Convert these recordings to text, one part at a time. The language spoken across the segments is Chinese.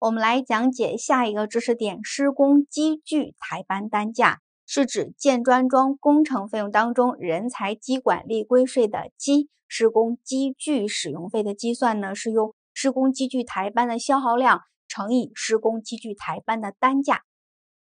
我们来讲解下一个知识点：施工机具台班单价是指建砖装工程费用当中，人才、机管利规税的机施工机具使用费的计算呢，是用施工机具台班的消耗量乘以施工机具台班的单价。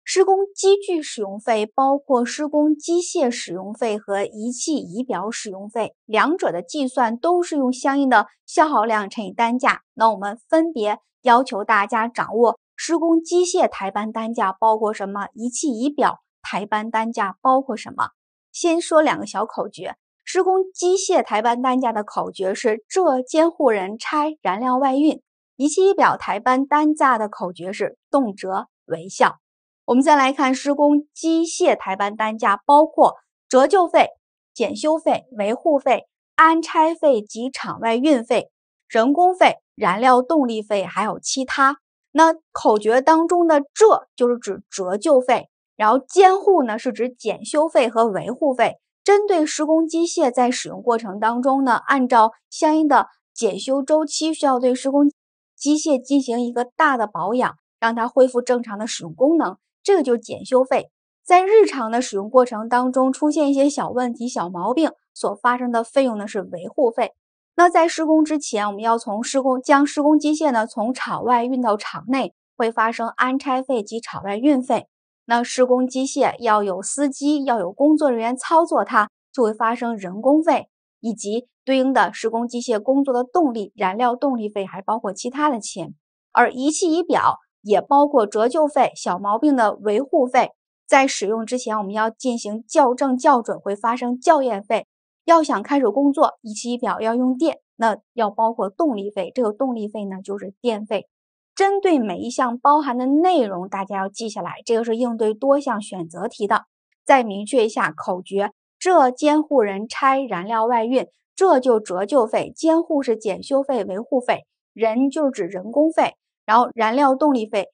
施工机具使用费包括施工机械使用费和仪器仪表使用费，两者的计算都是用相应的消耗量乘以单价。那我们分别。要求大家掌握施工机械台班单价包括什么？仪器仪表台班单价包括什么？先说两个小口诀：施工机械台班单价的口诀是“这监护人拆燃料外运”，仪器仪表台班单价的口诀是“动辄为效。我们再来看施工机械台班单价包括折旧费、检修费、维护费、安拆费及场外运费。人工费、燃料动力费，还有其他。那口诀当中的“这”就是指折旧费，然后“监护”呢是指检修费和维护费。针对施工机械在使用过程当中呢，按照相应的检修周期，需要对施工机械进行一个大的保养，让它恢复正常的使用功能，这个就是检修费。在日常的使用过程当中，出现一些小问题、小毛病所发生的费用呢，是维护费。那在施工之前，我们要从施工将施工机械呢从场外运到场内，会发生安拆费及场外运费。那施工机械要有司机，要有工作人员操作它，就会发生人工费以及对应的施工机械工作的动力燃料动力费，还包括其他的钱。而仪器仪表也包括折旧费、小毛病的维护费。在使用之前，我们要进行校正校准，会发生校验费。要想开始工作，仪器仪表要用电，那要包括动力费。这个动力费呢，就是电费。针对每一项包含的内容，大家要记下来。这个是应对多项选择题的。再明确一下口诀：这监护人拆燃料外运，这就折旧费；监护是检修费、维护费；人就是指人工费，然后燃料动力费，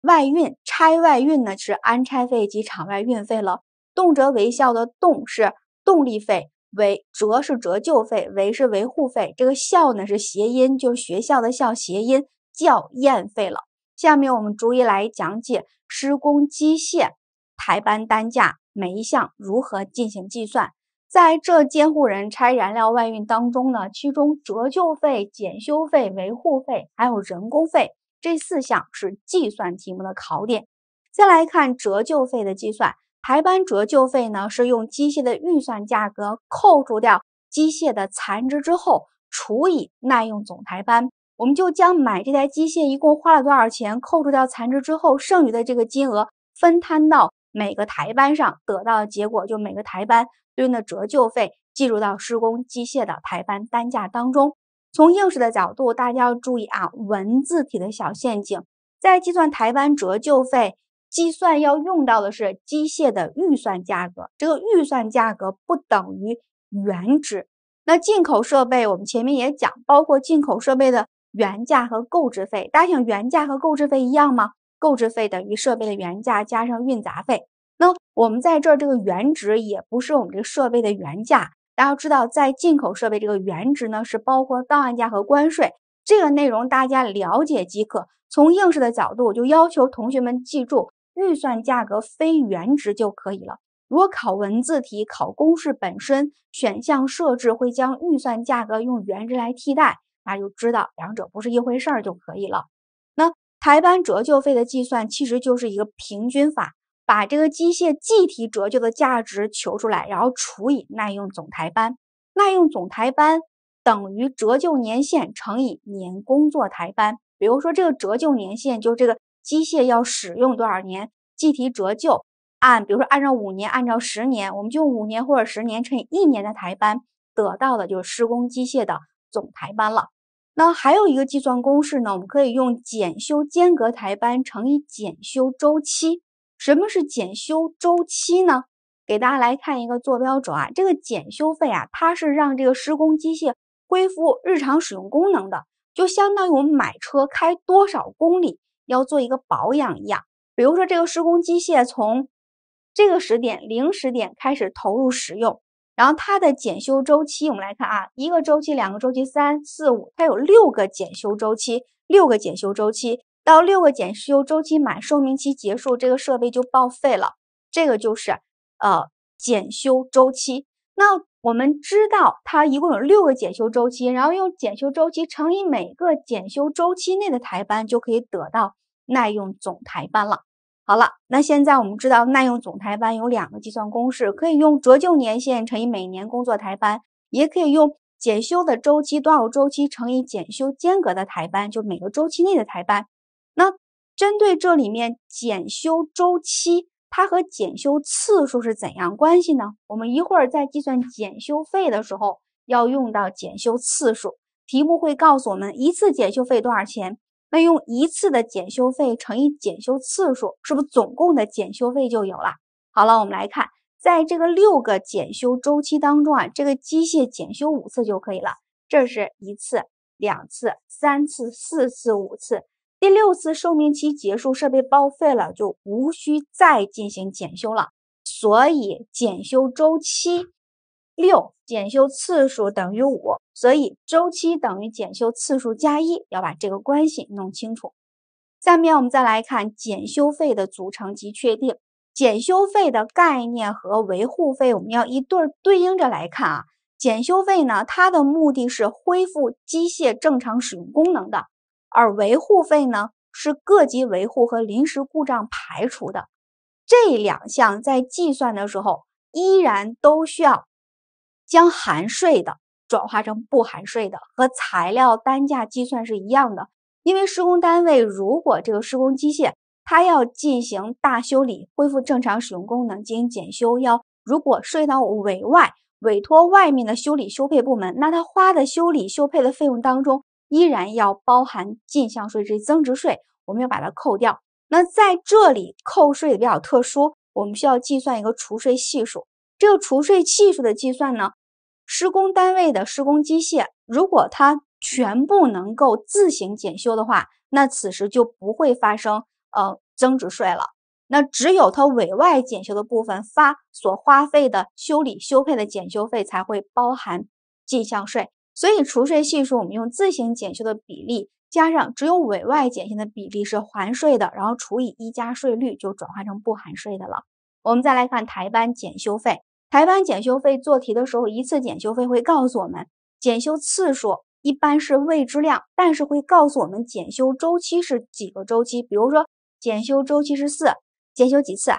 外运拆外运呢是安拆费及场外运费了。动辄维效的动是动力费。维折是折旧费，维是维护费，这个校呢是谐音，就学校的校谐音叫验费了。下面我们逐一来讲解施工机械台班单价每一项如何进行计算。在这监护人拆燃料外运当中呢，其中折旧费、检修费、维护费还有人工费这四项是计算题目的考点。再来看折旧费的计算。台班折旧费呢，是用机械的预算价格扣除掉机械的残值之后，除以耐用总台班，我们就将买这台机械一共花了多少钱，扣除掉残值之后剩余的这个金额分摊到每个台班上，得到的结果就每个台班对应的折旧费计入到施工机械的台班单价当中。从应试的角度，大家要注意啊，文字题的小陷阱，在计算台班折旧费。计算要用到的是机械的预算价格，这个预算价格不等于原值。那进口设备我们前面也讲，包括进口设备的原价和购置费。大家想，原价和购置费一样吗？购置费等于设备的原价加上运杂费。那我们在这儿这个原值也不是我们这个设备的原价。大家要知道，在进口设备这个原值呢是包括档案价和关税。这个内容大家了解即可。从应试的角度，就要求同学们记住。预算价格非原值就可以了。如果考文字题，考公式本身，选项设置会将预算价格用原值来替代，那就知道两者不是一回事儿就可以了。那台班折旧费的计算其实就是一个平均法，把这个机械计提折旧的价值求出来，然后除以耐用总台班。耐用总台班等于折旧年限乘以年工作台班。比如说这个折旧年限就这个。机械要使用多少年？计提折旧，按比如说按照五年，按照十年，我们就五年或者十年乘以一年的台班，得到的就是施工机械的总台班了。那还有一个计算公式呢？我们可以用检修间隔台班乘以检修周期。什么是检修周期呢？给大家来看一个坐标轴啊，这个检修费啊，它是让这个施工机械恢复日常使用功能的，就相当于我们买车开多少公里。要做一个保养一样，比如说这个施工机械从这个时点零时点开始投入使用，然后它的检修周期，我们来看啊，一个周期、两个周期、三、四、五，它有六个检修周期，六个检修周期到六个检修周期满，寿命期结束，这个设备就报废了。这个就是呃检修周期。那我们知道它一共有六个检修周期，然后用检修周期乘以每个检修周期内的台班，就可以得到耐用总台班了。好了，那现在我们知道耐用总台班有两个计算公式，可以用折旧年限乘以每年工作台班，也可以用检修的周期多少周期乘以检修间隔的台班，就每个周期内的台班。那针对这里面检修周期。它和检修次数是怎样关系呢？我们一会儿在计算检修费的时候要用到检修次数。题目会告诉我们一次检修费多少钱，那用一次的检修费乘以检修次数，是不是总共的检修费就有了？好了，我们来看，在这个六个检修周期当中啊，这个机械检修五次就可以了。这是一次、两次、三次、四次、五次。第六次寿命期结束，设备报废了，就无需再进行检修了。所以检修周期六，检修次数等于五，所以周期等于检修次数加一，要把这个关系弄清楚。下面我们再来看检修费的组成及确定。检修费的概念和维护费，我们要一对儿对应着来看啊。检修费呢，它的目的是恢复机械正常使用功能的。而维护费呢，是各级维护和临时故障排除的这两项，在计算的时候依然都需要将含税的转化成不含税的，和材料单价计算是一样的。因为施工单位如果这个施工机械它要进行大修理，恢复正常使用功能，进行检修，要如果及到委外委托外面的修理修配部门，那他花的修理修配的费用当中。依然要包含进项税，这增值税我们要把它扣掉。那在这里扣税比较特殊，我们需要计算一个除税系数。这个除税系数的计算呢，施工单位的施工机械如果它全部能够自行检修的话，那此时就不会发生呃增值税了。那只有它委外检修的部分发所花费的修理、修配的检修费才会包含进项税。所以除税系数，我们用自行检修的比例加上只有委外检修的比例是含税的，然后除以一加税率，就转化成不含税的了。我们再来看台班检修费，台班检修费做题的时候，一次检修费会告诉我们检修次数一般是未知量，但是会告诉我们检修周期是几个周期。比如说检修周期是四，检修几次？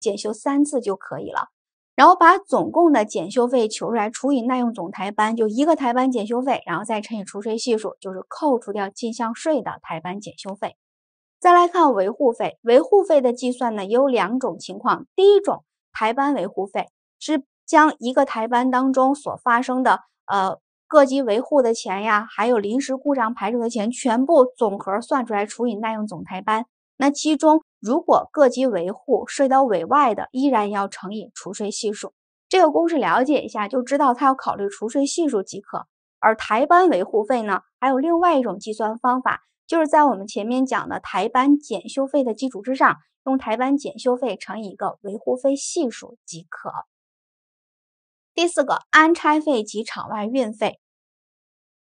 检修三次就可以了。然后把总共的检修费求出来，除以耐用总台班，就一个台班检修费，然后再乘以除税系数，就是扣除掉进项税的台班检修费。再来看维护费，维护费的计算呢有两种情况。第一种台班维护费是将一个台班当中所发生的呃各级维护的钱呀，还有临时故障排除的钱，全部总和算出来，除以耐用总台班。那其中，如果各级维护税刀委外的，依然要乘以除税系数。这个公式了解一下，就知道它要考虑除税系数即可。而台班维护费呢，还有另外一种计算方法，就是在我们前面讲的台班检修费的基础之上，用台班检修费乘以一个维护费系数即可。第四个，安差费及场外运费。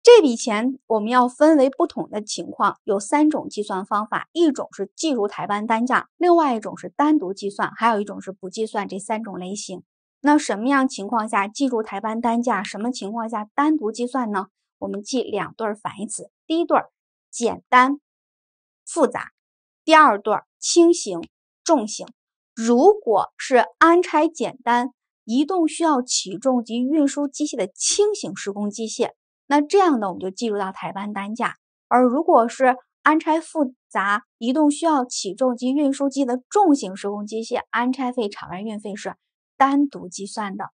这笔钱我们要分为不同的情况，有三种计算方法：一种是计入台班单价，另外一种是单独计算，还有一种是不计算。这三种类型，那什么样情况下计入台班单价？什么情况下单独计算呢？我们记两对反义词：第一对，简单复杂；第二对，轻型重型。如果是安拆简单、移动需要起重及运输机械的轻型施工机械。那这样呢，我们就计入到台班单价。而如果是安拆复杂、移动需要起重机、运输机的重型施工机械，安拆费、场外运费是单独计算的。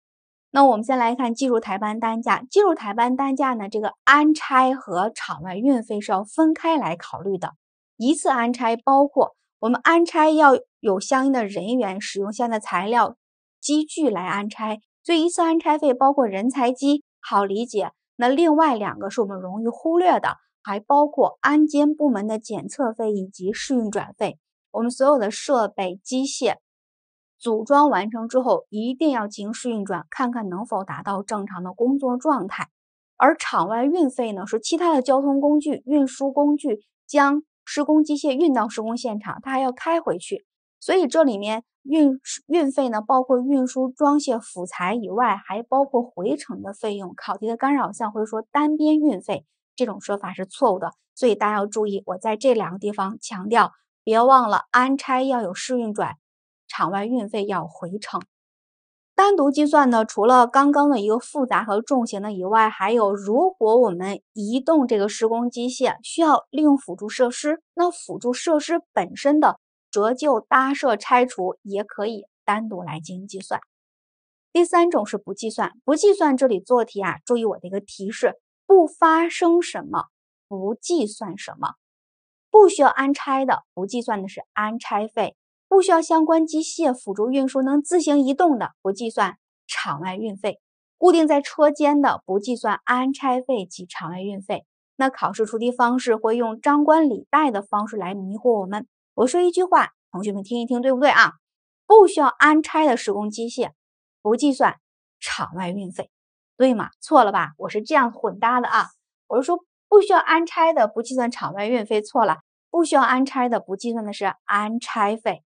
那我们先来看计入台班单价。计入台班单价呢，这个安拆和场外运费是要分开来考虑的。一次安拆包括我们安拆要有相应的人员、使用相应的材料、机具来安拆，所以一次安拆费包括人才机，好理解。那另外两个是我们容易忽略的，还包括安监部门的检测费以及试运转费。我们所有的设备机械组装完成之后，一定要进行试运转，看看能否达到正常的工作状态。而场外运费呢，是其他的交通工具、运输工具将施工机械运到施工现场，它还要开回去，所以这里面。运运费呢，包括运输、装卸、辅材以外，还包括回程的费用。考题的干扰项会说单边运费，这种说法是错误的，所以大家要注意。我在这两个地方强调，别忘了安拆要有试运转，场外运费要回程。单独计算呢，除了刚刚的一个复杂和重型的以外，还有如果我们移动这个施工机械需要利用辅助设施，那辅助设施本身的。折旧、搭设、拆除也可以单独来进行计算。第三种是不计算，不计算这里做题啊，注意我的一个提示：不发生什么不计算什么，不需要安拆的不计算的是安拆费，不需要相关机械辅助运输能自行移动的不计算场外运费，固定在车间的不计算安拆费及场外运费。那考试出题方式会用张冠李戴的方式来迷惑我们。我说一句话，同学们听一听，对不对啊？不需要安拆的施工机械，不计算场外运费，对吗？错了吧？我是这样混搭的啊！我是说不需要安拆的，不计算场外运费，错了。不需要安拆的，不计算的是安拆费。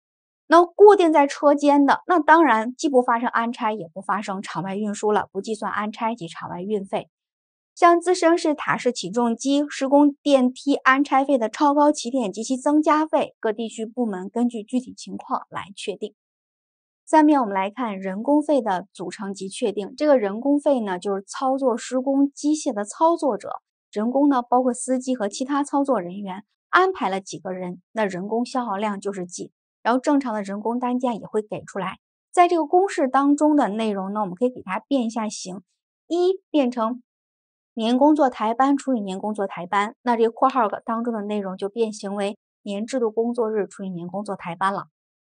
那固定在车间的，那当然既不发生安拆，也不发生场外运输了，不计算安拆及场外运费。将自身是塔式起重机施工电梯安拆费的超高起点及其增加费，各地区部门根据具体情况来确定。下面我们来看人工费的组成及确定。这个人工费呢，就是操作施工机械的操作者人工呢，包括司机和其他操作人员。安排了几个人，那人工消耗量就是几。然后正常的人工单价也会给出来。在这个公式当中的内容呢，我们可以给它变一下形，一变成。年工作台班除以年工作台班，那这个括号当中的内容就变形为年制度工作日除以年工作台班了。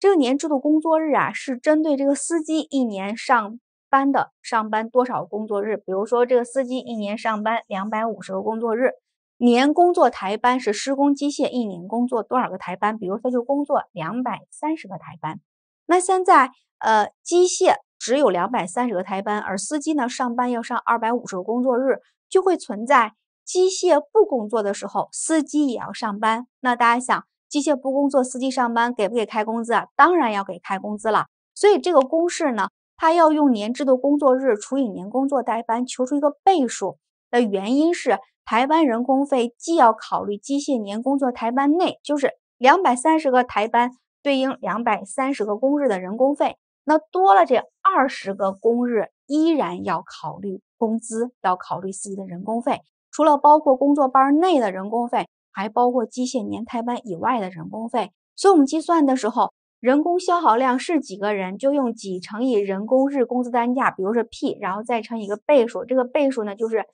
这个年制度工作日啊，是针对这个司机一年上班的上班多少工作日。比如说，这个司机一年上班两百五十个工作日，年工作台班是施工机械一年工作多少个台班？比如他就工作两百三十个台班。那现在呃，机械只有两百三十个台班，而司机呢上班要上二百五十个工作日。就会存在机械不工作的时候，司机也要上班。那大家想，机械不工作，司机上班给不给开工资啊？当然要给开工资了。所以这个公式呢，它要用年制度工作日除以年工作待班，求出一个倍数的原因是，台班人工费既要考虑机械年工作台班内，就是两百三十个台班对应两百三十个工日的人工费，那多了这二十个工日依然要考虑。工资要考虑司机的人工费，除了包括工作班内的人工费，还包括机械年台班以外的人工费。所以，我们计算的时候，人工消耗量是几个人，就用几乘以人工日工资单价，比如说 P，然后再乘一个倍数。这个倍数呢，就是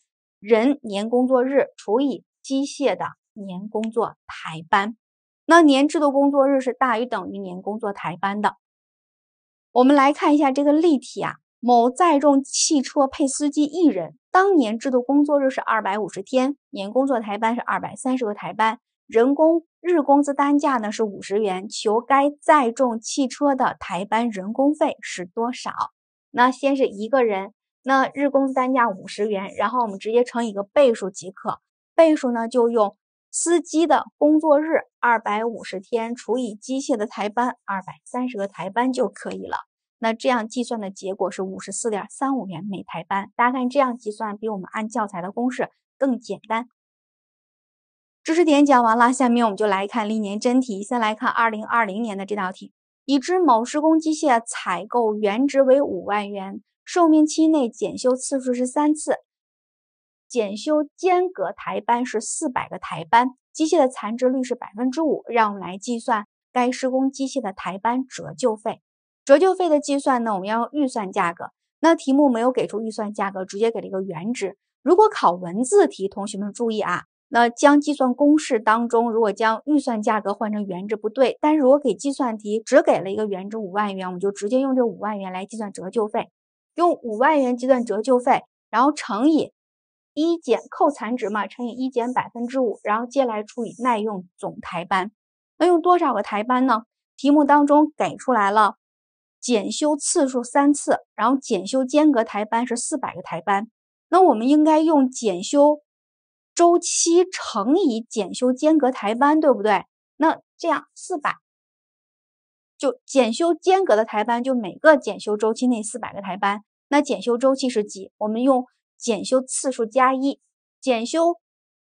人年工作日除以机械的年工作台班。那年制度工作日是大于等于年工作台班的。我们来看一下这个例题啊。某载重汽车配司机一人，当年制度工作日是二百五十天，年工作台班是二百三十个台班，人工日工资单价呢是五十元。求该载重汽车的台班人工费是多少？那先是一个人，那日工资单价五十元，然后我们直接乘一个倍数即可。倍数呢，就用司机的工作日二百五十天除以机械的台班二百三十个台班就可以了。那这样计算的结果是五十四点三五元每台班。大家看，这样计算比我们按教材的公式更简单。知识点讲完了，下面我们就来看历年真题。先来看二零二零年的这道题：已知某施工机械采购原值为五万元，寿命期内检修次数是三次，检修间隔台班是四百个台班，机械的残值率是百分之五。让我们来计算该施工机械的台班折旧费。折旧费的计算呢，我们要用预算价格。那题目没有给出预算价格，直接给了一个原值。如果考文字题，同学们注意啊，那将计算公式当中，如果将预算价格换成原值不对。但是如果给计算题，只给了一个原值五万元，我们就直接用这五万元来计算折旧费，用五万元计算折旧费，然后乘以一减扣残值嘛，乘以一减百分之五，然后接下来除以耐用总台班。那用多少个台班呢？题目当中给出来了。检修次数三次，然后检修间隔台班是四百个台班，那我们应该用检修周期乘以检修间隔台班，对不对？那这样四百，就检修间隔的台班，就每个检修周期内四百个台班。那检修周期是几？我们用检修次数加一，检修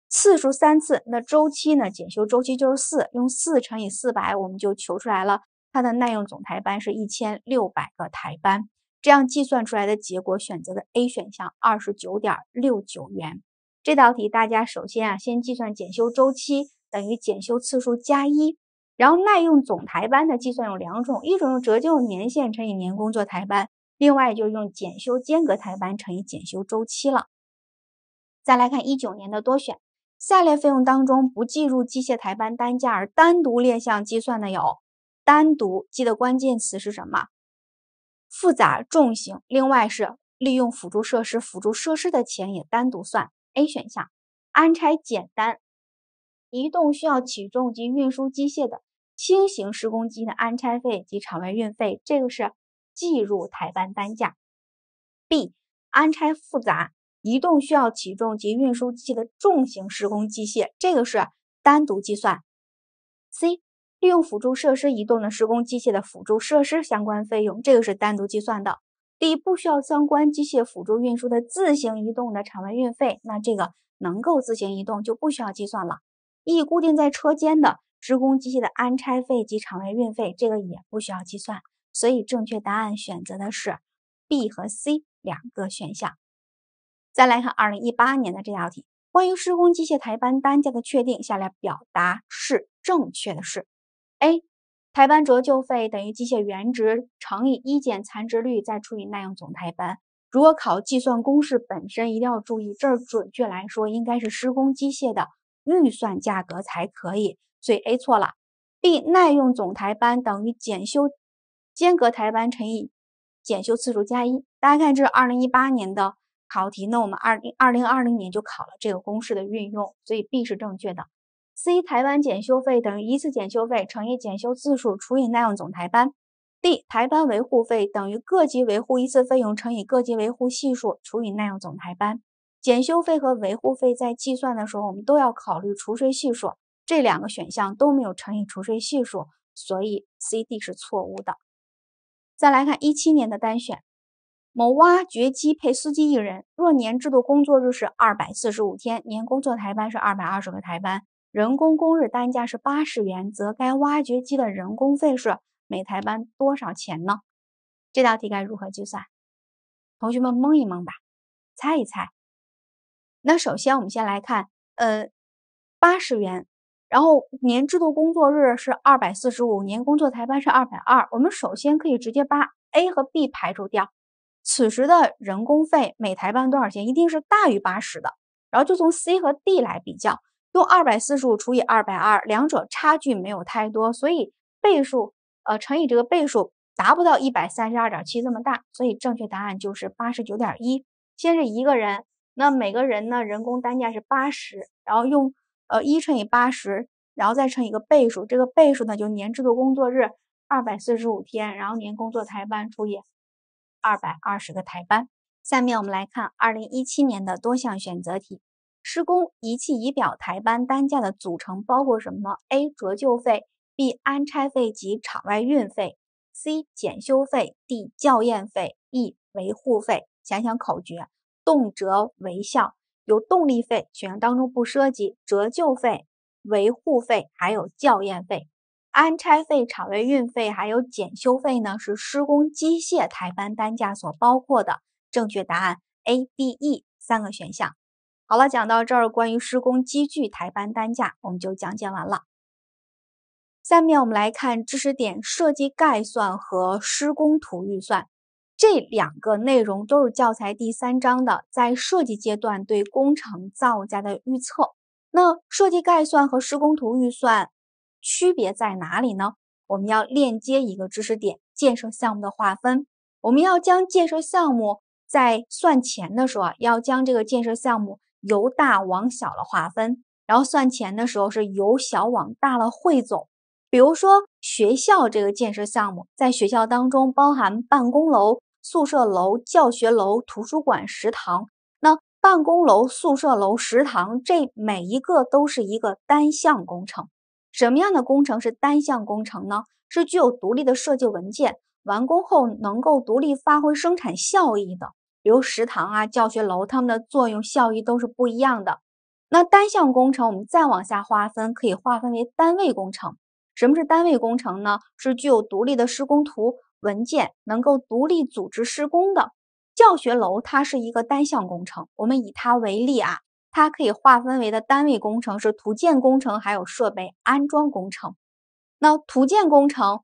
次数三次，那周期呢？检修周期就是四，用四乘以四百，我们就求出来了。它的耐用总台班是一千六百个台班，这样计算出来的结果选择的 A 选项二十九点六九元。这道题大家首先啊先计算检修周期等于检修次数加一，然后耐用总台班的计算有两种，一种用折旧年限乘以年工作台班，另外就是用检修间隔台班乘以检修周期了。再来看一九年的多选，下列费用当中不计入机械台班单价而单独列项计算的有。单独记的关键词是什么？复杂重型，另外是利用辅助设施，辅助设施的钱也单独算。A 选项安拆简单，移动需要起重机、运输机械的轻型施工机的安拆费及场外运费，这个是计入台班单价。B 安拆复杂，移动需要起重及运输机的重型施工机械，这个是单独计算。C。利用辅助设施移动的施工机械的辅助设施相关费用，这个是单独计算的。D 不需要相关机械辅助运输的自行移动的场外运费，那这个能够自行移动就不需要计算了。E 固定在车间的施工机械的安拆费及场外运费，这个也不需要计算。所以正确答案选择的是 B 和 C 两个选项。再来看2018年的这道题，关于施工机械台班单价的确定，下列表达是正确的是。A，台班折旧费等于机械原值乘以一减残值率再除以耐用总台班。如果考计算公式本身，一定要注意，这儿准确来说应该是施工机械的预算价格才可以。所以 A 错了。B，耐用总台班等于检修间隔台班乘以检修次数加一。大家看，这是二零一八年的考题，那我们二零二零二零年就考了这个公式的运用，所以 B 是正确的。C. 台班检修费等于一次检修费乘以检修次数除以耐用总台班。D. 台班维护费等于各级维护一次费用乘以各级维护系数除以耐用总台班。检修费和维护费在计算的时候，我们都要考虑除税系数。这两个选项都没有乘以除税系数，所以 C、D 是错误的。再来看一七年的单选：某挖掘机配司机一人，若年制度工作日是二百四十五天，年工作台班是二百二十个台班。人工工日单价是八十元，则该挖掘机的人工费是每台班多少钱呢？这道题该如何计算？同学们蒙一蒙吧，猜一猜。那首先我们先来看，呃，八十元，然后年制度工作日是二百四十五，年工作台班是二百二。我们首先可以直接把 A 和 B 排除掉，此时的人工费每台班多少钱一定是大于八十的。然后就从 C 和 D 来比较。用二百四十五除以二百二，两者差距没有太多，所以倍数，呃，乘以这个倍数达不到一百三十二点七这么大，所以正确答案就是八十九点一。先是一个人，那每个人呢人工单价是八十，然后用，呃，一乘以八十，然后再乘一个倍数，这个倍数呢就年制度工作日二百四十五天，然后年工作台班除以二百二十个台班。下面我们来看二零一七年的多项选择题。施工仪器仪表台班单价的组成包括什么？A. 折旧费 B. 安拆费及场外运费 C. 检修费 D. 校验费 E. 维护费。想想口诀，动辄为效。有动力费，选项当中不涉及折旧费、维护费，还有校验费、安拆费、场外运费，还有检修费呢？是施工机械台班单价所包括的。正确答案 A、B、E 三个选项。好了，讲到这儿，关于施工机具台班单价，我们就讲解完了。下面我们来看知识点设计概算和施工图预算这两个内容，都是教材第三章的，在设计阶段对工程造价的预测。那设计概算和施工图预算区别在哪里呢？我们要链接一个知识点：建设项目的划分。我们要将建设项目在算钱的时候啊，要将这个建设项目。由大往小了划分，然后算钱的时候是由小往大了汇总。比如说学校这个建设项目，在学校当中包含办公楼、宿舍楼、教学楼、图书馆、食堂。那办公楼、宿舍楼、食堂这每一个都是一个单项工程。什么样的工程是单项工程呢？是具有独立的设计文件，完工后能够独立发挥生产效益的。比如食堂啊、教学楼，它们的作用效益都是不一样的。那单项工程我们再往下划分，可以划分为单位工程。什么是单位工程呢？是具有独立的施工图文件，能够独立组织施工的。教学楼它是一个单项工程，我们以它为例啊，它可以划分为的单位工程是土建工程，还有设备安装工程。那土建工程。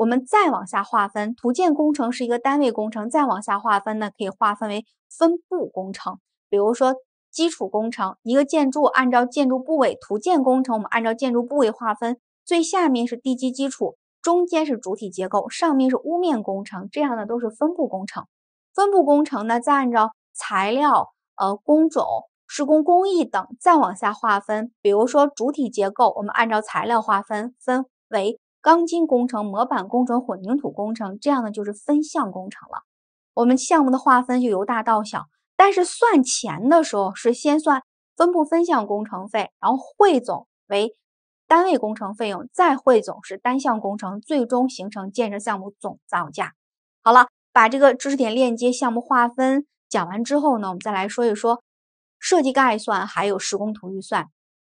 我们再往下划分，土建工程是一个单位工程，再往下划分呢，可以划分为分部工程，比如说基础工程，一个建筑按照建筑部位，土建工程我们按照建筑部位划分，最下面是地基基础，中间是主体结构，上面是屋面工程，这样的都是分部工程。分部工程呢再按照材料、呃工种、施工工艺等再往下划分，比如说主体结构，我们按照材料划分，分为。钢筋工程、模板工程、混凝土工程，这样呢就是分项工程了。我们项目的划分就由大到小，但是算钱的时候是先算分部分项工程费，然后汇总为单位工程费用，再汇总是单项工程，最终形成建设项目总造价。好了，把这个知识点链接项目划分讲完之后呢，我们再来说一说设计概算还有施工图预算。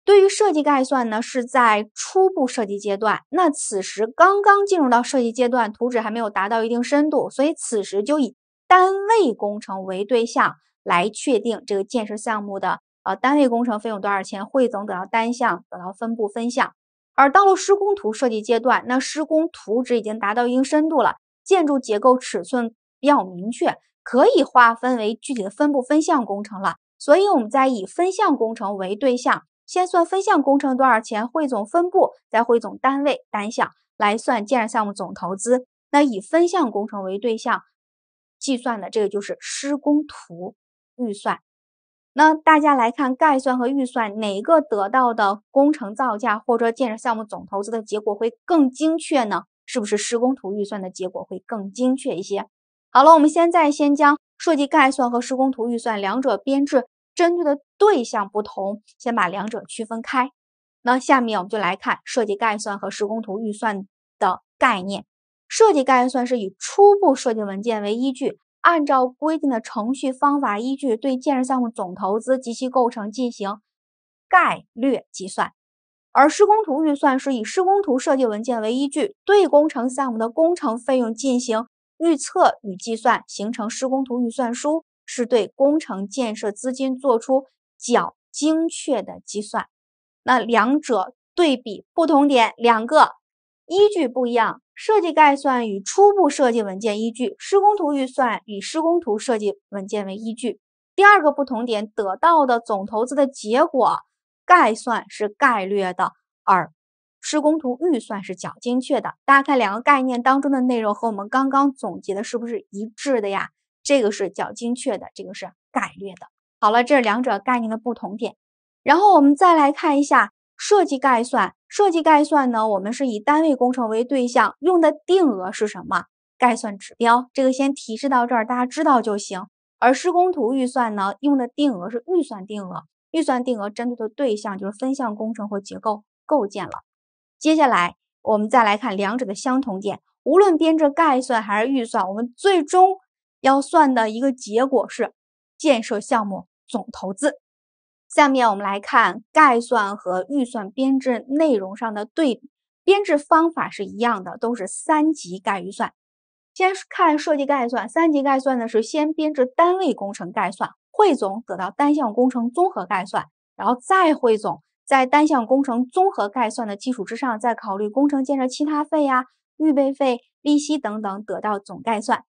对于设计概算呢，是在初步设计阶段，那此时刚刚进入到设计阶段，图纸还没有达到一定深度，所以此时就以单位工程为对象来确定这个建设项目的呃单位工程费用多少钱，汇总得到单项，得到分布分项。而到了施工图设计阶段，那施工图纸已经达到一定深度了，建筑结构尺寸比较明确，可以划分为具体的分布分项工程了，所以我们在以分项工程为对象。先算分项工程多少钱，汇总分部，再汇总单位单项，来算建设项目总投资。那以分项工程为对象计算的，这个就是施工图预算。那大家来看概算和预算哪个得到的工程造价或者建设项目总投资的结果会更精确呢？是不是施工图预算的结果会更精确一些？好了，我们现在先将设计概算和施工图预算两者编制。针对的对象不同，先把两者区分开。那下面我们就来看设计概算和施工图预算的概念。设计概算是以初步设计文件为依据，按照规定的程序方法，依据对建设项目总投资及其构成进行概略计算；而施工图预算是以施工图设计文件为依据，对工程项目的工程费用进行预测与计算，形成施工图预算书。是对工程建设资金做出较精确的计算，那两者对比不同点，两个依据不一样，设计概算与初步设计文件依据，施工图预算与施工图设计文件为依据。第二个不同点，得到的总投资的结果，概算是概略的，而施工图预算是较精确的。大家看两个概念当中的内容和我们刚刚总结的是不是一致的呀？这个是较精确的，这个是概略的。好了，这两者概念的不同点。然后我们再来看一下设计概算，设计概算呢，我们是以单位工程为对象，用的定额是什么？概算指标。这个先提示到这儿，大家知道就行。而施工图预算呢，用的定额是预算定额，预算定额针对的对象就是分项工程或结构构建了。接下来我们再来看两者的相同点。无论编制概算还是预算，我们最终。要算的一个结果是建设项目总投资。下面我们来看概算和预算编制内容上的对比，编制方法是一样的，都是三级概预算。先看设计概算，三级概算呢是先编制单位工程概算，汇总得到单项工程综合概算，然后再汇总，在单项工程综合概算的基础之上，再考虑工程建设其他费呀、预备费、利息等等，得到总概算。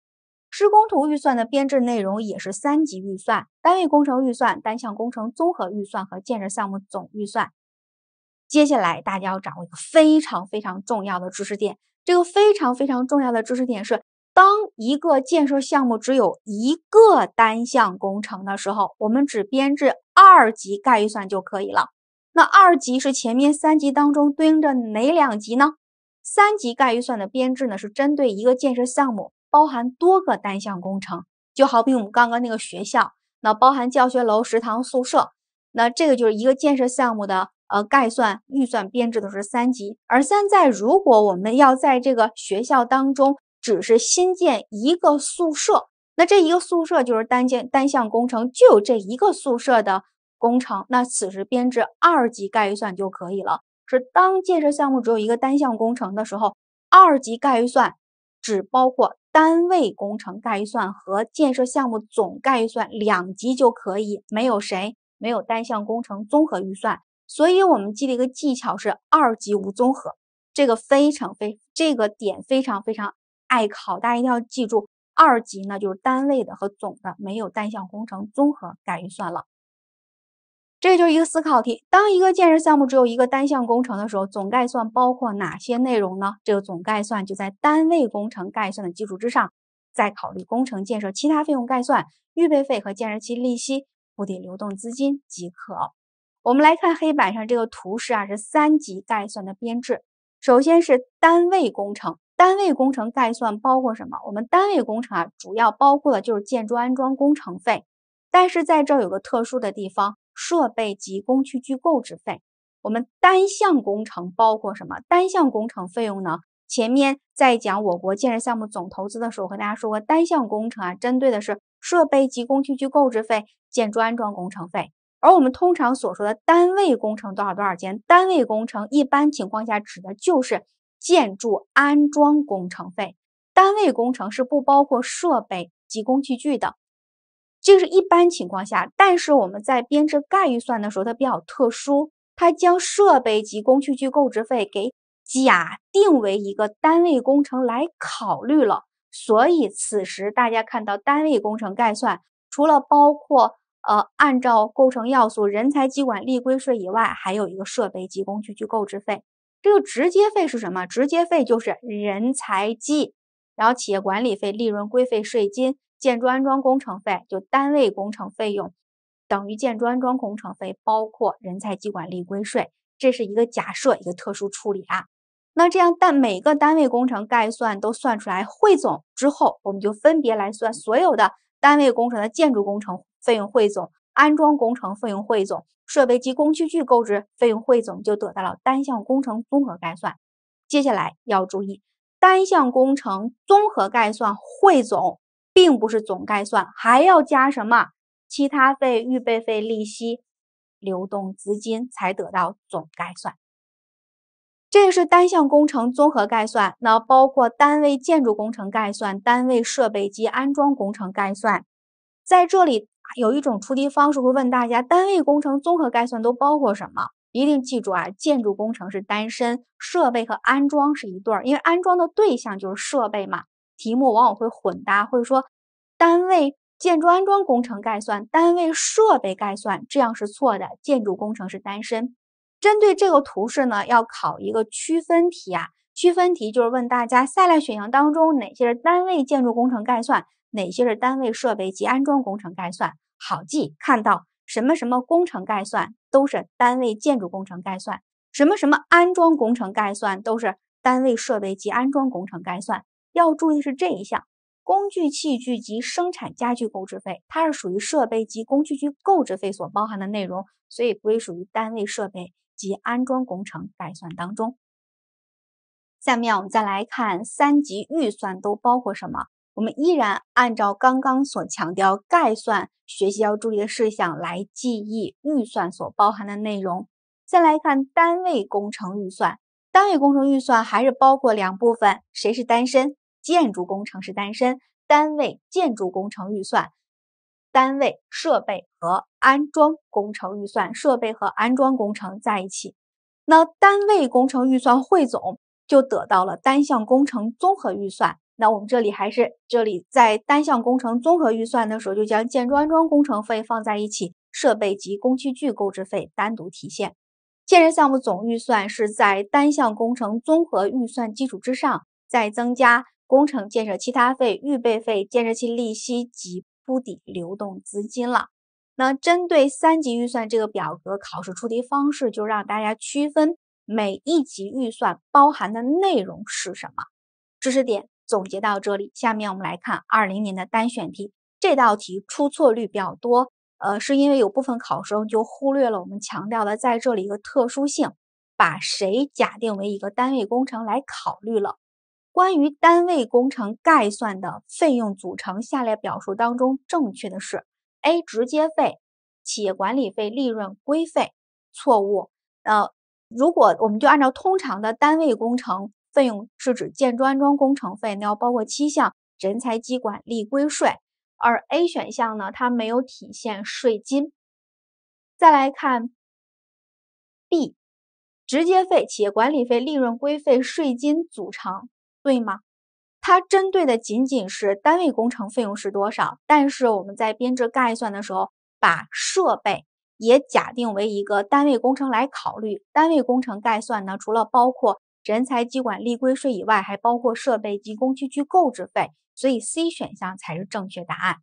施工图预算的编制内容也是三级预算：单位工程预算、单项工程综合预算和建设项目总预算。接下来大家要掌握一个非常非常重要的知识点。这个非常非常重要的知识点是：当一个建设项目只有一个单项工程的时候，我们只编制二级概预算就可以了。那二级是前面三级当中对应着哪两级呢？三级概预算的编制呢，是针对一个建设项目。包含多个单项工程，就好比我们刚刚那个学校，那包含教学楼、食堂、宿舍，那这个就是一个建设项目的呃概算预算编制的是三级。而现在，如果我们要在这个学校当中只是新建一个宿舍，那这一个宿舍就是单建单项工程，就有这一个宿舍的工程，那此时编制二级概预算就可以了。是当建设项目只有一个单项工程的时候，二级概预算只包括。单位工程概预算和建设项目总概预算两级就可以，没有谁没有单项工程综合预算。所以，我们记的一个技巧是：二级无综合，这个非常非这个点非常非常爱考，大家一定要记住。二级呢，就是单位的和总的，没有单项工程综合概预算了。这就是一个思考题。当一个建设项目只有一个单项工程的时候，总概算包括哪些内容呢？这个总概算就在单位工程概算的基础之上，再考虑工程建设其他费用概算、预备费和建设期利息、固定流动资金即可。我们来看黑板上这个图示啊，是三级概算的编制。首先是单位工程，单位工程概算包括什么？我们单位工程啊，主要包括的就是建筑安装工程费，但是在这有个特殊的地方。设备及工器具购置费，我们单项工程包括什么？单项工程费用呢？前面在讲我国建设项目总投资的时候，和大家说过，单项工程啊，针对的是设备及工器具购置费、建筑安装工程费。而我们通常所说的单位工程多少多少钱？单位工程一般情况下指的就是建筑安装工程费，单位工程是不包括设备及工器具的。这是一般情况下，但是我们在编制概预算的时候，它比较特殊，它将设备及工具具购置费给假定为一个单位工程来考虑了。所以此时大家看到单位工程概算，除了包括呃按照构成要素、人才、机管、利规税以外，还有一个设备及工具具购置费。这个直接费是什么？直接费就是人才、机，然后企业管理费、利润、规费、税金。建筑安装工程费就单位工程费用等于建筑安装工程费，包括人才计管理规税，这是一个假设，一个特殊处理啊。那这样，但每个单位工程概算都算出来，汇总之后，我们就分别来算所有的单位工程的建筑工程费用汇总、安装工程费用汇总、设备及工具具购置费用汇总，就得到了单项工程综合概算。接下来要注意，单项工程综合概算汇总。并不是总概算，还要加什么其他费、预备费、利息、流动资金，才得到总概算。这个是单项工程综合概算，那包括单位建筑工程概算、单位设备及安装工程概算。在这里有一种出题方式会问大家，单位工程综合概算都包括什么？一定记住啊，建筑工程是单身，设备和安装是一对儿，因为安装的对象就是设备嘛。题目往往会混搭，会说单位建筑安装工程概算、单位设备概算，这样是错的。建筑工程是单身。针对这个图示呢，要考一个区分题啊。区分题就是问大家，下列选项当中哪些是单位建筑工程概算，哪些是单位设备及安装工程概算？好记，看到什么什么工程概算都是单位建筑工程概算，什么什么安装工程概算都是单位设备及安装工程概算。要注意是这一项，工具器具及生产家具购置费，它是属于设备及工具具购置费所包含的内容，所以归属于单位设备及安装工程概算当中。下面我们再来看三级预算都包括什么，我们依然按照刚刚所强调概算学习要注意的事项来记忆预算所包含的内容。先来看单位工程预算，单位工程预算还是包括两部分，谁是单身？建筑工程是单身单位，建筑工程预算、单位设备和安装工程预算、设备和安装工程在一起，那单位工程预算汇总就得到了单项工程综合预算。那我们这里还是这里在单项工程综合预算的时候，就将建筑安装工程费放在一起，设备及工器具购置费单独体现。建设项目总预算是在单项工程综合预算基础之上再增加。工程建设其他费、预备费、建设期利息及铺底流动资金了。那针对三级预算这个表格，考试出题方式就让大家区分每一级预算包含的内容是什么。知识点总结到这里，下面我们来看二零年的单选题。这道题出错率比较多，呃，是因为有部分考生就忽略了我们强调的在这里一个特殊性，把谁假定为一个单位工程来考虑了。关于单位工程概算的费用组成，下列表述当中正确的是：A. 直接费、企业管理费、利润、规费。错误。呃，如果我们就按照通常的单位工程费用是指建筑安装工程费，那要包括七项：人才、机管、利、规、税。而 A 选项呢，它没有体现税金。再来看 B. 直接费、企业管理费、利润、规费、税金组成。对吗？它针对的仅仅是单位工程费用是多少？但是我们在编制概算的时候，把设备也假定为一个单位工程来考虑。单位工程概算呢，除了包括人才、机管立规税以外，还包括设备及工器具购置费。所以 C 选项才是正确答案。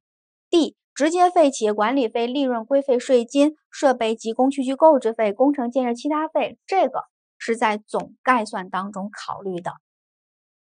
D 直接费、企业管理费、利润规费、税金、设备及工器具购置费、工程建设其他费，这个是在总概算当中考虑的。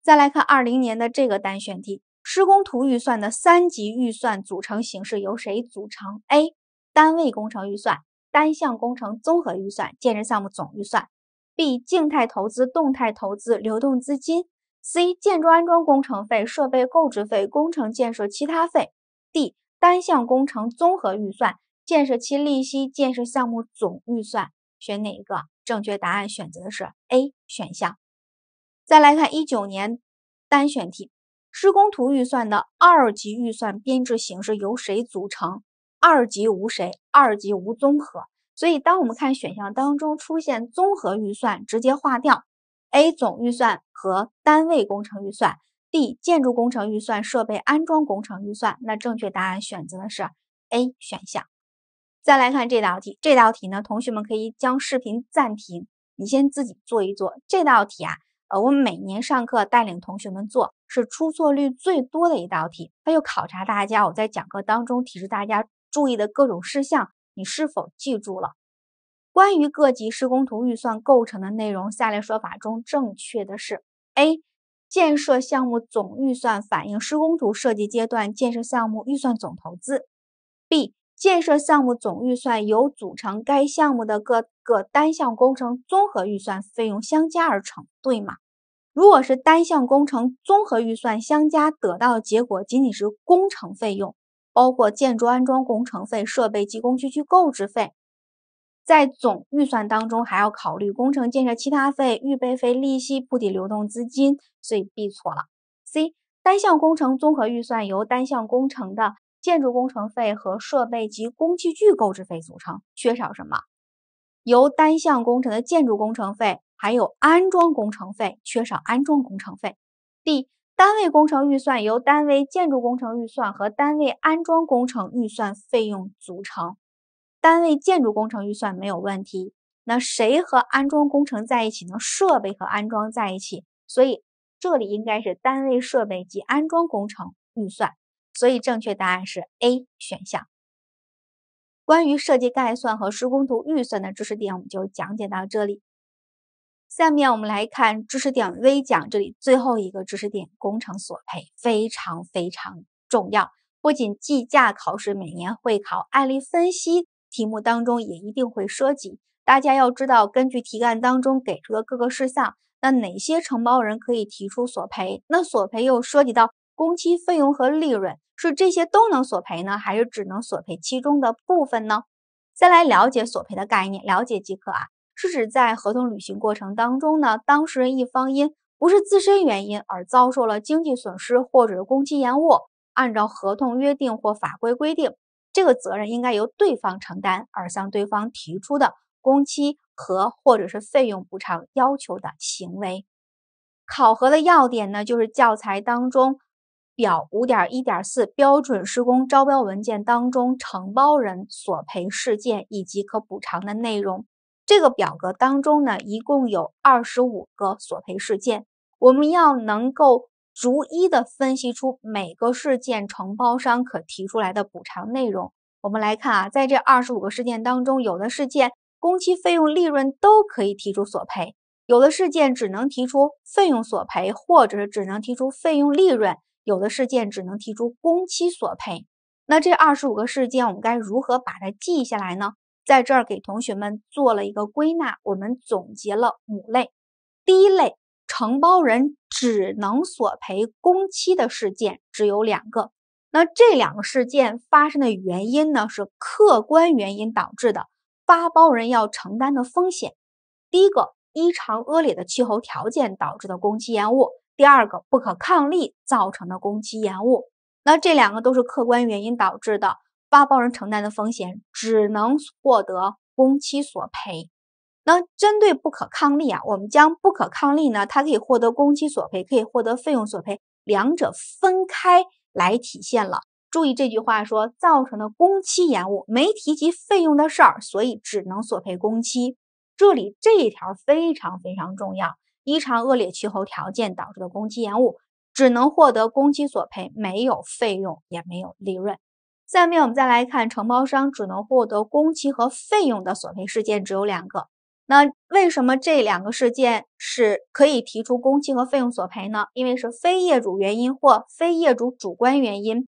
再来看二零年的这个单选题：施工图预算的三级预算组成形式由谁组成？A. 单位工程预算、单项工程综合预算、建设项目总预算；B. 静态投资、动态投资、流动资金；C. 建筑安装工程费、设备购置费、工程建设其他费；D. 单项工程综合预算、建设期利息、建设项目总预算。选哪一个？正确答案选择的是 A 选项。再来看一九年单选题，施工图预算的二级预算编制形式由谁组成？二级无谁？二级无综合。所以，当我们看选项当中出现综合预算，直接划掉。A 总预算和单位工程预算，D 建筑工程预算、设备安装工程预算。那正确答案选择的是 A 选项。再来看这道题，这道题呢，同学们可以将视频暂停，你先自己做一做这道题啊。呃，我们每年上课带领同学们做是出错率最多的一道题，它就考察大家我在讲课当中提示大家注意的各种事项，你是否记住了？关于各级施工图预算构成的内容，下列说法中正确的是：A. 建设项目总预算反映施工图设计阶段建设项目预算总投资；B. 建设项目总预算由组成该项目的各个单项工程综合预算费用相加而成，对吗？如果是单项工程综合预算相加得到的结果仅仅是工程费用，包括建筑安装工程费、设备及工区具购置费，在总预算当中还要考虑工程建设其他费、预备费、利息、铺抵流动资金，所以 B 错了。C 单项工程综合预算由单项工程的。建筑工程费和设备及工器具购置费组成，缺少什么？由单项工程的建筑工程费还有安装工程费，缺少安装工程费。D 单位工程预算由单位建筑工程预算和单位安装工程预算费用组成，单位建筑工程预算没有问题，那谁和安装工程在一起呢？设备和安装在一起，所以这里应该是单位设备及安装工程预算。所以正确答案是 A 选项。关于设计概算和施工图预算的知识点，我们就讲解到这里。下面我们来看知识点微讲，这里最后一个知识点工程索赔非常非常重要，不仅计价考试每年会考，案例分析题目当中也一定会涉及。大家要知道，根据题干当中给出的各个事项，那哪些承包人可以提出索赔？那索赔又涉及到。工期费用和利润是这些都能索赔呢，还是只能索赔其中的部分呢？先来了解索赔的概念，了解即可啊。是指在合同履行过程当中呢，当事人一方因不是自身原因而遭受了经济损失或者是工期延误，按照合同约定或法规规定，这个责任应该由对方承担，而向对方提出的工期和或者是费用补偿要求的行为。考核的要点呢，就是教材当中。表五点一点四标准施工招标文件当中，承包人索赔事件以及可补偿的内容。这个表格当中呢，一共有二十五个索赔事件，我们要能够逐一的分析出每个事件承包商可提出来的补偿内容。我们来看啊，在这二十五个事件当中，有的事件工期、费用、利润都可以提出索赔，有的事件只能提出费用索赔，或者是只能提出费用利润。有的事件只能提出工期索赔，那这二十五个事件我们该如何把它记下来呢？在这儿给同学们做了一个归纳，我们总结了五类。第一类，承包人只能索赔工期的事件只有两个，那这两个事件发生的原因呢是客观原因导致的，发包人要承担的风险。第一个，异常恶劣的气候条件导致的工期延误。第二个不可抗力造成的工期延误，那这两个都是客观原因导致的，发包人承担的风险只能获得工期索赔。那针对不可抗力啊，我们将不可抗力呢，它可以获得工期索赔，可以获得费用索赔，两者分开来体现了。注意这句话说造成的工期延误没提及费用的事儿，所以只能索赔工期。这里这一条非常非常重要。异常恶劣气候条件导致的工期延误，只能获得工期索赔，没有费用也没有利润。下面我们再来看，承包商只能获得工期和费用的索赔事件只有两个。那为什么这两个事件是可以提出工期和费用索赔呢？因为是非业主原因或非业主主观原因，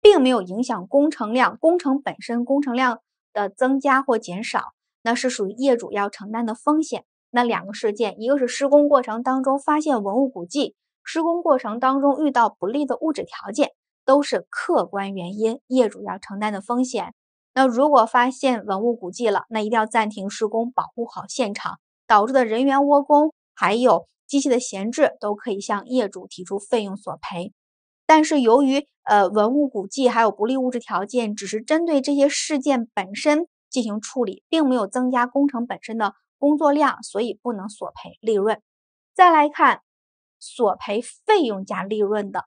并没有影响工程量、工程本身工程量的增加或减少，那是属于业主要承担的风险。那两个事件，一个是施工过程当中发现文物古迹，施工过程当中遇到不利的物质条件，都是客观原因，业主要承担的风险。那如果发现文物古迹了，那一定要暂停施工，保护好现场，导致的人员窝工，还有机器的闲置，都可以向业主提出费用索赔。但是由于呃文物古迹还有不利物质条件，只是针对这些事件本身进行处理，并没有增加工程本身的。工作量，所以不能索赔利润。再来看索赔费用加利润的，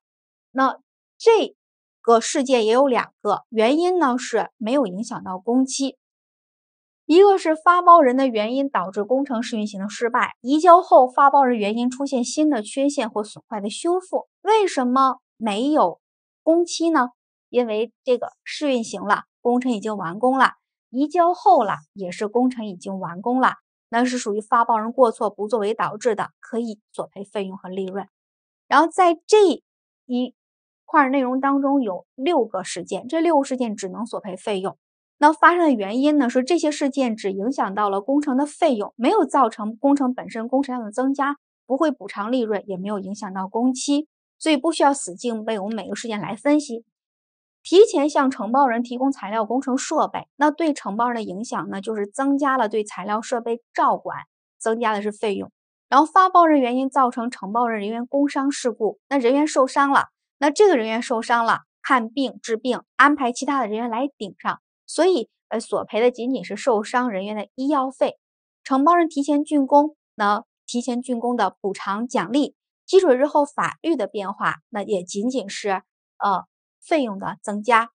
那这个事件也有两个原因呢，是没有影响到工期。一个是发包人的原因导致工程试运行的失败，移交后发包人原因出现新的缺陷或损坏的修复。为什么没有工期呢？因为这个试运行了，工程已经完工了，移交后了也是工程已经完工了。那是属于发包人过错不作为导致的，可以索赔费用和利润。然后在这一块内容当中有六个事件，这六个事件只能索赔费用。那发生的原因呢？是这些事件只影响到了工程的费用，没有造成工程本身工程量的增加，不会补偿利润，也没有影响到工期，所以不需要死记硬背我们每个事件来分析。提前向承包人提供材料、工程设备，那对承包人的影响呢？就是增加了对材料设备照管，增加的是费用。然后发包人原因造成承包人人员工伤事故，那人员受伤了，那这个人员受伤了，看病治病，安排其他的人员来顶上，所以呃，索赔的仅仅是受伤人员的医药费。承包人提前竣工呢，提前竣工的补偿奖励，基准日后法律的变化，那也仅仅是呃。费用的增加，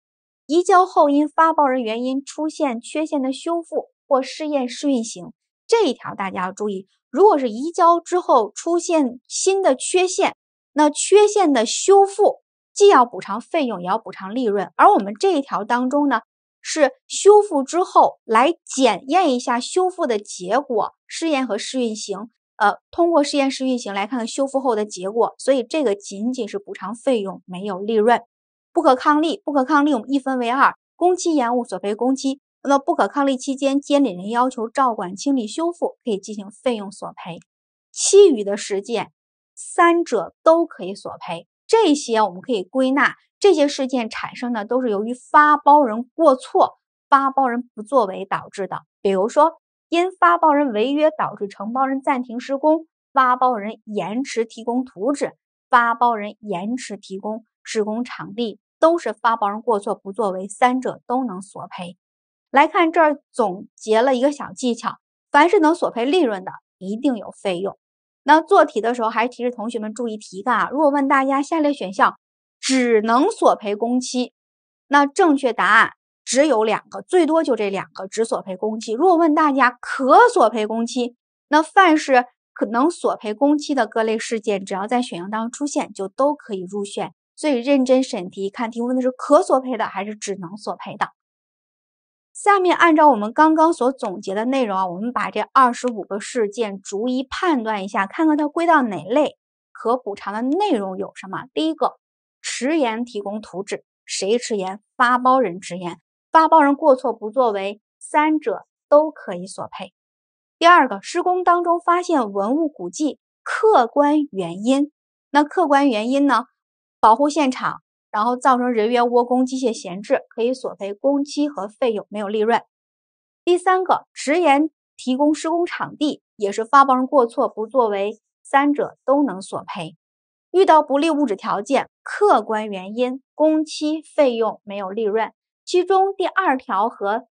移交后因发包人原因出现缺陷的修复或试验试运行这一条大家要注意，如果是移交之后出现新的缺陷，那缺陷的修复既要补偿费用也要补偿利润，而我们这一条当中呢，是修复之后来检验一下修复的结果，试验和试运行，呃，通过试验试运行来看看修复后的结果，所以这个仅仅是补偿费用，没有利润。不可抗力，不可抗力我们一分为二，工期延误索赔工期。那么不可抗力期间，监理人要求照管、清理、修复，可以进行费用索赔。其余的事件，三者都可以索赔。这些我们可以归纳，这些事件产生的都是由于发包人过错、发包人不作为导致的。比如说，因发包人违约导致承包人暂停施工，发包人延迟提供图纸，发包人延迟提供施工场地。都是发包人过错不作为，三者都能索赔。来看这儿总结了一个小技巧：凡是能索赔利润的，一定有费用。那做题的时候，还提示同学们注意题干啊。如果问大家下列选项只能索赔工期，那正确答案只有两个，最多就这两个，只索赔工期。如果问大家可索赔工期，那凡是可能索赔工期的各类事件，只要在选项当中出现，就都可以入选。所以认真审题，看提问的是可索赔的还是只能索赔的。下面按照我们刚刚所总结的内容啊，我们把这二十五个事件逐一判断一下，看看它归到哪类可补偿的内容有什么。第一个，迟延提供图纸，谁迟延？发包人迟延，发包人过错不作为，三者都可以索赔。第二个，施工当中发现文物古迹，客观原因，那客观原因呢？保护现场，然后造成人员窝工、机械闲置，可以索赔工期和费用，没有利润。第三个，直言提供施工场地，也是发包人过错不作为，三者都能索赔。遇到不利物质条件、客观原因，工期费用没有利润。其中第二条和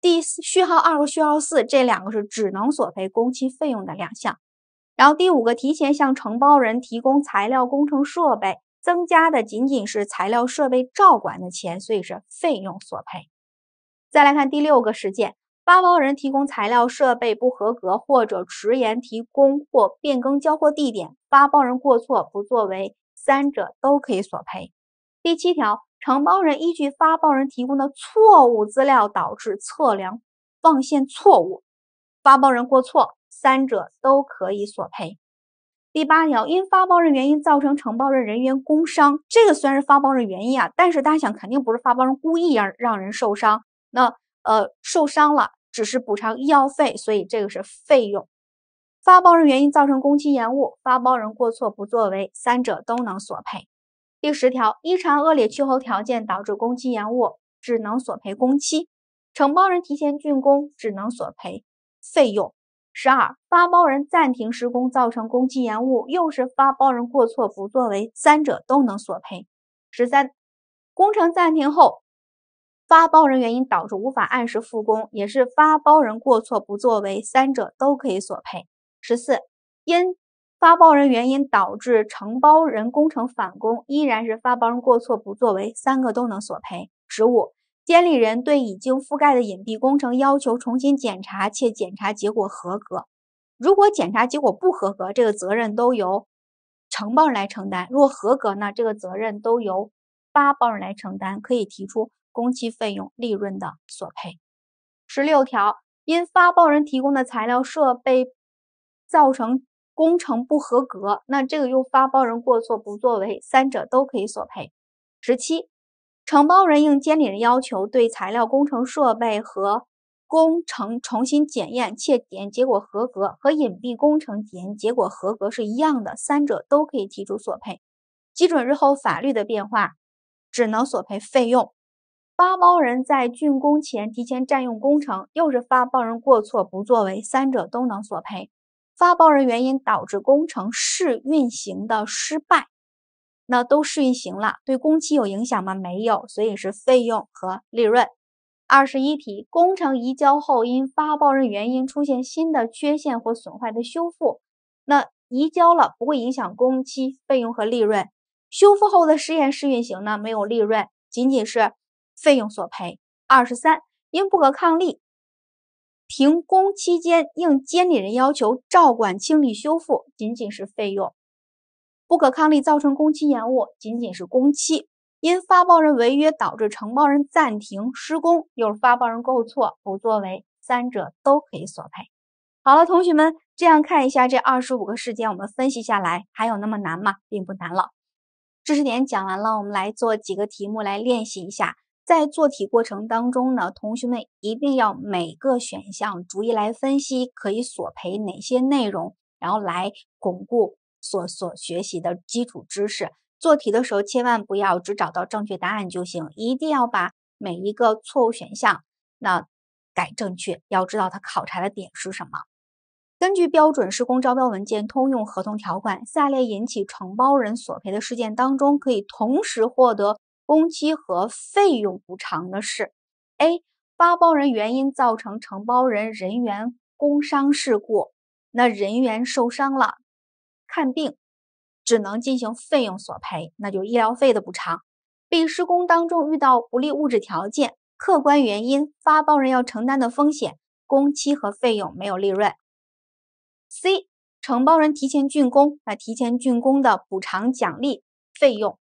第四序号二和序号四这两个是只能索赔工期费用的两项。然后第五个，提前向承包人提供材料、工程设备。增加的仅仅是材料设备照管的钱，所以是费用索赔。再来看第六个事件，发包人提供材料设备不合格，或者迟延提供或变更交货地点，发包人过错不作为，三者都可以索赔。第七条，承包人依据发包人提供的错误资料导致测量放线错误，发包人过错，三者都可以索赔。第八条，因发包人原因造成承包人人员工伤，这个虽然是发包人原因啊，但是大家想肯定不是发包人故意让让人受伤。那呃受伤了，只是补偿医药费，所以这个是费用。发包人原因造成工期延误，发包人过错不作为，三者都能索赔。第十条，异常恶劣气候条件导致工期延误，只能索赔工期；承包人提前竣工，只能索赔费用。十二，发包人暂停施工造成工期延误，又是发包人过错不作为，三者都能索赔。十三，工程暂停后，发包人原因导致无法按时复工，也是发包人过错不作为，三者都可以索赔。十四，因发包人原因导致承包人工程返工，依然是发包人过错不作为，三个都能索赔。十五。监理人对已经覆盖的隐蔽工程要求重新检查，且检查结果合格。如果检查结果不合格，这个责任都由承包人来承担；若合格呢，这个责任都由发包人来承担，可以提出工期、费用、利润的索赔。十六条，因发包人提供的材料、设备造成工程不合格，那这个由发包人过错不作为，三者都可以索赔。十七。承包人应监理人要求对材料、工程设备和工程重新检验，且检验结果合格和隐蔽工程检验结果合格是一样的，三者都可以提出索赔。基准日后法律的变化，只能索赔费用。发包人在竣工前提前占用工程，又是发包人过错不作为，三者都能索赔。发包人原因导致工程试运行的失败。那都试运行了，对工期有影响吗？没有，所以是费用和利润。二十一题，工程移交后，因发包人原因出现新的缺陷或损坏的修复，那移交了不会影响工期、费用和利润。修复后的实验试运行呢？没有利润，仅仅是费用索赔。二十三，因不可抗力停工期间，应监理人要求照管、清理、修复，仅仅是费用。不可抗力造成工期延误，仅仅是工期；因发包人违约导致承包人暂停施工，又是发包人过错不作为，三者都可以索赔。好了，同学们，这样看一下这二十五个事件，我们分析下来还有那么难吗？并不难了。知识点讲完了，我们来做几个题目来练习一下。在做题过程当中呢，同学们一定要每个选项逐一来分析，可以索赔哪些内容，然后来巩固。所所学习的基础知识，做题的时候千万不要只找到正确答案就行，一定要把每一个错误选项那改正确。要知道它考察的点是什么。根据标准施工招标文件通用合同条款，下列引起承包人索赔的事件当中，可以同时获得工期和费用补偿的是：A. 发包人原因造成承包人人员工伤事故，那人员受伤了。看病只能进行费用索赔，那就医疗费的补偿。B 施工当中遇到不利物质条件、客观原因，发包人要承担的风险，工期和费用没有利润。C 承包人提前竣工，那提前竣工的补偿奖励费用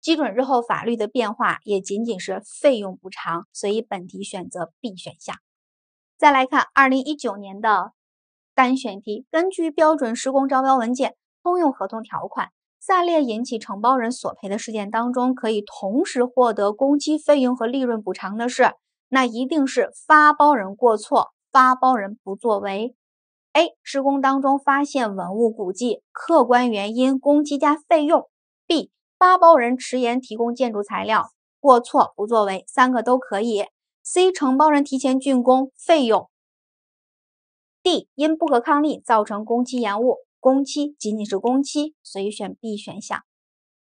基准日后法律的变化也仅仅是费用补偿，所以本题选择 B 选项。再来看二零一九年的单选题，根据标准施工招标文件。通用合同条款下列引起承包人索赔的事件当中，可以同时获得工期费用和利润补偿的是，那一定是发包人过错、发包人不作为。A. 施工当中发现文物古迹，客观原因，工期加费用。B. 发包人迟延提供建筑材料，过错不作为，三个都可以。C. 承包人提前竣工，费用。D. 因不可抗力造成工期延误。工期仅仅是工期，所以选 B 选项。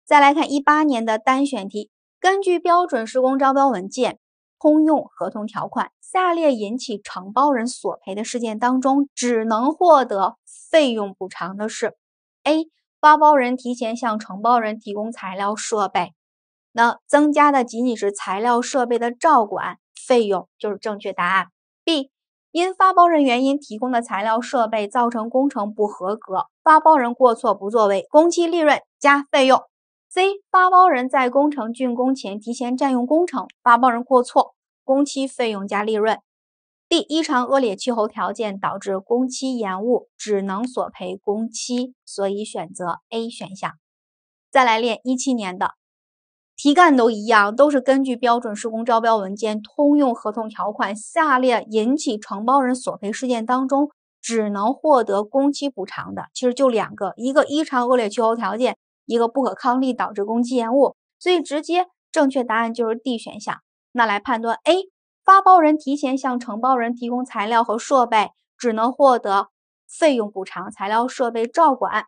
再来看一八年的单选题，根据标准施工招标文件通用合同条款，下列引起承包人索赔的事件当中，只能获得费用补偿的是：A. 发包人提前向承包人提供材料设备，那增加的仅仅是材料设备的照管费用，就是正确答案 B。因发包人原因提供的材料设备造成工程不合格，发包人过错不作为，工期利润加费用。C 发包人在工程竣工前提前占用工程，发包人过错，工期费用加利润。D 异常恶劣气候条件导致工期延误，只能索赔工期，所以选择 A 选项。再来练一七年的。题干都一样，都是根据标准施工招标文件通用合同条款。下列引起承包人索赔事件当中，只能获得工期补偿的，其实就两个，一个异常恶劣气候条件，一个不可抗力导致工期延误。所以，直接正确答案就是 D 选项。那来判断 A，发包人提前向承包人提供材料和设备，只能获得费用补偿，材料设备照管。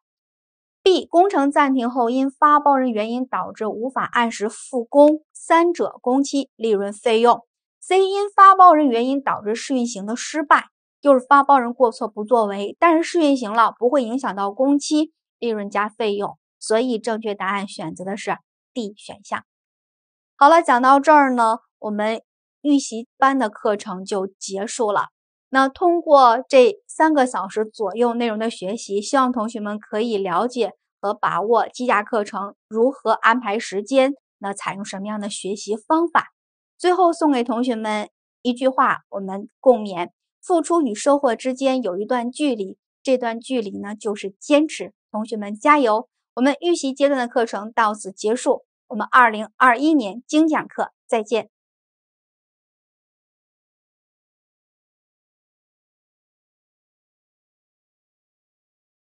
B 工程暂停后，因发包人原因导致无法按时复工，三者工期、利润、费用。C 因发包人原因导致试运行的失败，就是发包人过错不作为，但是试运行了不会影响到工期、利润加费用，所以正确答案选择的是 D 选项。好了，讲到这儿呢，我们预习班的课程就结束了。那通过这三个小时左右内容的学习，希望同学们可以了解和把握计价课程如何安排时间，那采用什么样的学习方法。最后送给同学们一句话，我们共勉：付出与收获之间有一段距离，这段距离呢就是坚持。同学们加油！我们预习阶段的课程到此结束，我们二零二一年精讲课再见。